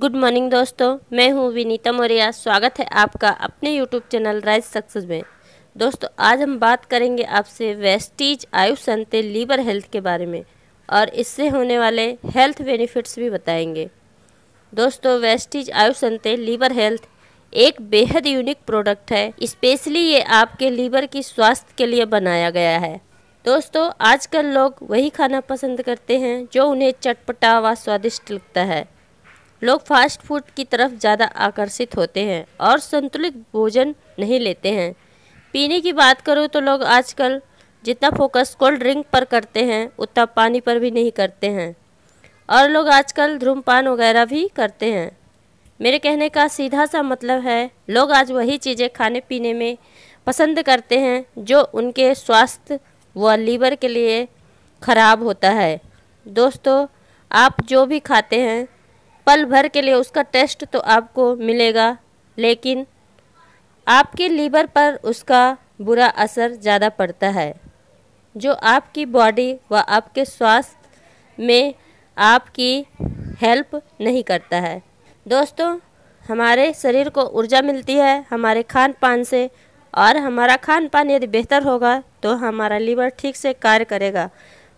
good morning दोस्तों मैं हूं विनीता मौर्या स्वागत है आपका अपने यूट्यूब चैनल राइज सक्सेस में दोस्तों आज हम बात करेंगे आपसे वेस्टिज आयु संते लीवर हेल्थ के बारे में और इससे होने वाले हेल्थ बेनिफिट्स भी बताएंगे दोस्तों वेस्टिज आयु संत लीवर हेल्थ एक बेहद यूनिक प्रोडक्ट है स्पेशली ये आपके लीवर की स्वास्थ्य के लिए बनाया गया है दोस्तों आजकल लोग वही खाना पसंद करते हैं जो उन्हें चटपटा व स्वादिष्ट लगता है लोग फास्ट फूड की तरफ ज़्यादा आकर्षित होते हैं और संतुलित भोजन नहीं लेते हैं पीने की बात करूँ तो लोग आजकल जितना फोकस कोल्ड ड्रिंक पर करते हैं उतना पानी पर भी नहीं करते हैं और लोग आजकल धूमपान वगैरह भी करते हैं मेरे कहने का सीधा सा मतलब है लोग आज वही चीज़ें खाने पीने में पसंद करते हैं जो उनके स्वास्थ्य व लीवर के लिए ख़राब होता है दोस्तों आप जो भी खाते हैं पल भर के लिए उसका टेस्ट तो आपको मिलेगा लेकिन आपके लीवर पर उसका बुरा असर ज़्यादा पड़ता है जो आपकी बॉडी व आपके स्वास्थ्य में आपकी हेल्प नहीं करता है दोस्तों हमारे शरीर को ऊर्जा मिलती है हमारे खान पान से और हमारा खान पान यदि बेहतर होगा तो हमारा लीवर ठीक से कार्य करेगा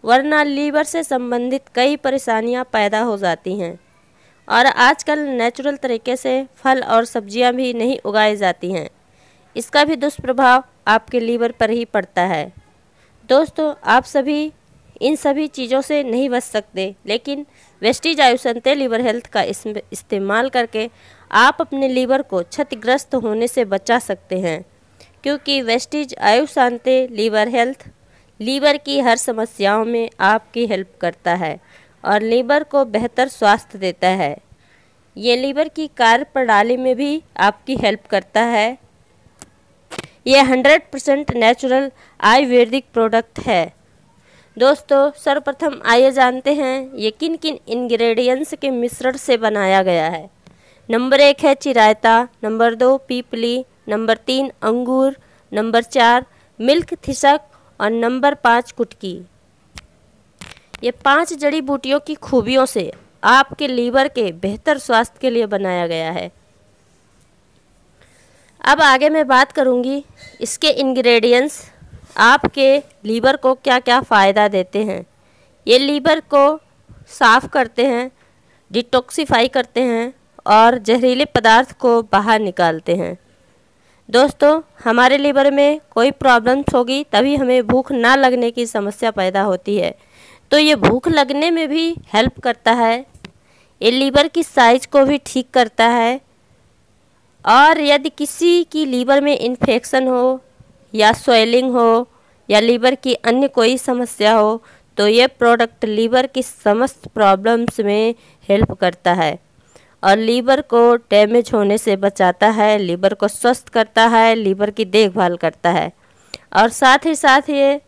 वरना लीवर से संबंधित कई परेशानियां पैदा हो जाती हैं और आजकल नेचुरल तरीके से फल और सब्जियां भी नहीं उगाई जाती हैं इसका भी दुष्प्रभाव आपके लीवर पर ही पड़ता है दोस्तों आप सभी इन सभी चीज़ों से नहीं बच सकते लेकिन वेस्टिज आयुसंत लीवर हेल्थ का इस्तेमाल करके आप अपने लीवर को क्षतिग्रस्त होने से बचा सकते हैं क्योंकि वेस्टिज आयुशांते लीवर हेल्थ लीवर की हर समस्याओं में आपकी हेल्प करता है और लीवर को बेहतर स्वास्थ्य देता है ये लीवर की कार्य प्रणाली में भी आपकी हेल्प करता है ये 100 परसेंट नेचुरल आयुर्वेदिक प्रोडक्ट है दोस्तों सर्वप्रथम आइए जानते हैं ये किन किन इंग्रेडिएंट्स के मिश्रण से बनाया गया है नंबर एक है चिरायता नंबर दो पीपली नंबर तीन अंगूर नंबर चार मिल्क थिसक और नंबर पाँच कुटकी ये पांच जड़ी बूटियों की खूबियों से आपके लीवर के बेहतर स्वास्थ्य के लिए बनाया गया है अब आगे मैं बात करूंगी इसके इंग्रेडिएंट्स आपके लीवर को क्या क्या फ़ायदा देते हैं ये लीवर को साफ़ करते हैं डिटॉक्सीफाई करते हैं और जहरीले पदार्थ को बाहर निकालते हैं दोस्तों हमारे लीवर में कोई प्रॉब्लम्स होगी तभी हमें भूख ना लगने की समस्या पैदा होती है तो ये भूख लगने में भी हेल्प करता है ये लीवर की साइज को भी ठीक करता है और यदि किसी की लीवर में इन्फेक्शन हो या स्वेलिंग हो या लीवर की अन्य कोई समस्या हो तो ये प्रोडक्ट लीवर की समस्त प्रॉब्लम्स में हेल्प करता है और लीवर को डैमेज होने से बचाता है लीवर को स्वस्थ करता है लीवर की देखभाल करता है और साथ ही साथ ये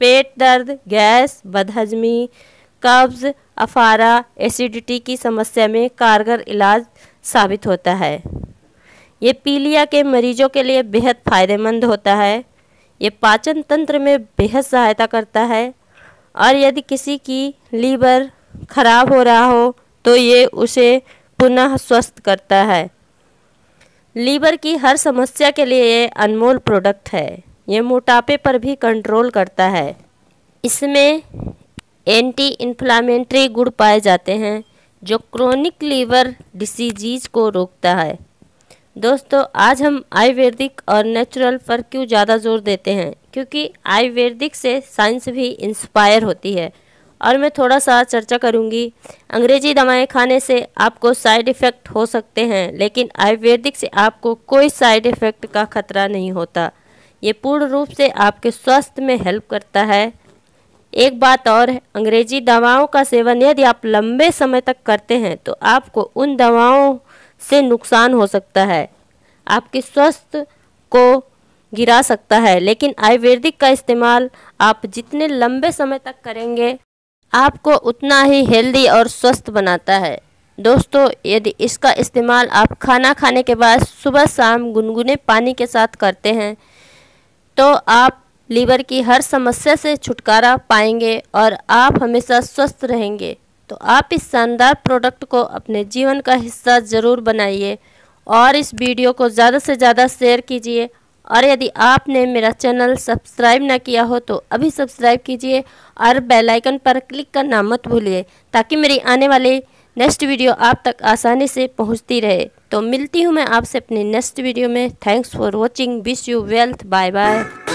पेट दर्द गैस बदहजमी कब्ज़ अफारा एसिडिटी की समस्या में कारगर इलाज साबित होता है ये पीलिया के मरीजों के लिए बेहद फ़ायदेमंद होता है ये पाचन तंत्र में बेहद सहायता करता है और यदि किसी की लीवर खराब हो रहा हो तो ये उसे पुनः स्वस्थ करता है लीवर की हर समस्या के लिए ये अनमोल प्रोडक्ट है ये मोटापे पर भी कंट्रोल करता है इसमें एंटी इन्फ्लामेंट्री गुड़ पाए जाते हैं जो क्रोनिक लीवर डिसीजीज को रोकता है दोस्तों आज हम आयुर्वेदिक और नेचुरल पर क्यों ज़्यादा जोर देते हैं क्योंकि आयुर्वेदिक से साइंस भी इंस्पायर होती है और मैं थोड़ा सा चर्चा करूंगी अंग्रेजी दवाएं खाने से आपको साइड इफ़ेक्ट हो सकते हैं लेकिन आयुर्वेदिक से आपको कोई साइड इफ़ेक्ट का खतरा नहीं होता ये पूर्ण रूप से आपके स्वास्थ्य में हेल्प करता है एक बात और है अंग्रेजी दवाओं का सेवन यदि आप लंबे समय तक करते हैं तो आपको उन दवाओं से नुकसान हो सकता है आपके स्वास्थ्य को गिरा सकता है लेकिन आयुर्वेदिक का इस्तेमाल आप जितने लंबे समय तक करेंगे आपको उतना ही हेल्दी और स्वस्थ बनाता है दोस्तों यदि इसका इस्तेमाल आप खाना खाने के बाद सुबह शाम गुनगुने पानी के साथ करते हैं तो आप लीवर की हर समस्या से छुटकारा पाएंगे और आप हमेशा स्वस्थ रहेंगे तो आप इस शानदार प्रोडक्ट को अपने जीवन का हिस्सा ज़रूर बनाइए और इस वीडियो को ज़्यादा से ज़्यादा शेयर कीजिए और यदि आपने मेरा चैनल सब्सक्राइब ना किया हो तो अभी सब्सक्राइब कीजिए और बेल आइकन पर क्लिक करना मत भूलिए ताकि मेरी आने वाली नेक्स्ट वीडियो आप तक आसानी से पहुंचती रहे तो मिलती हूँ मैं आपसे अपने नेक्स्ट वीडियो में thanks for watching wish you wealth bye bye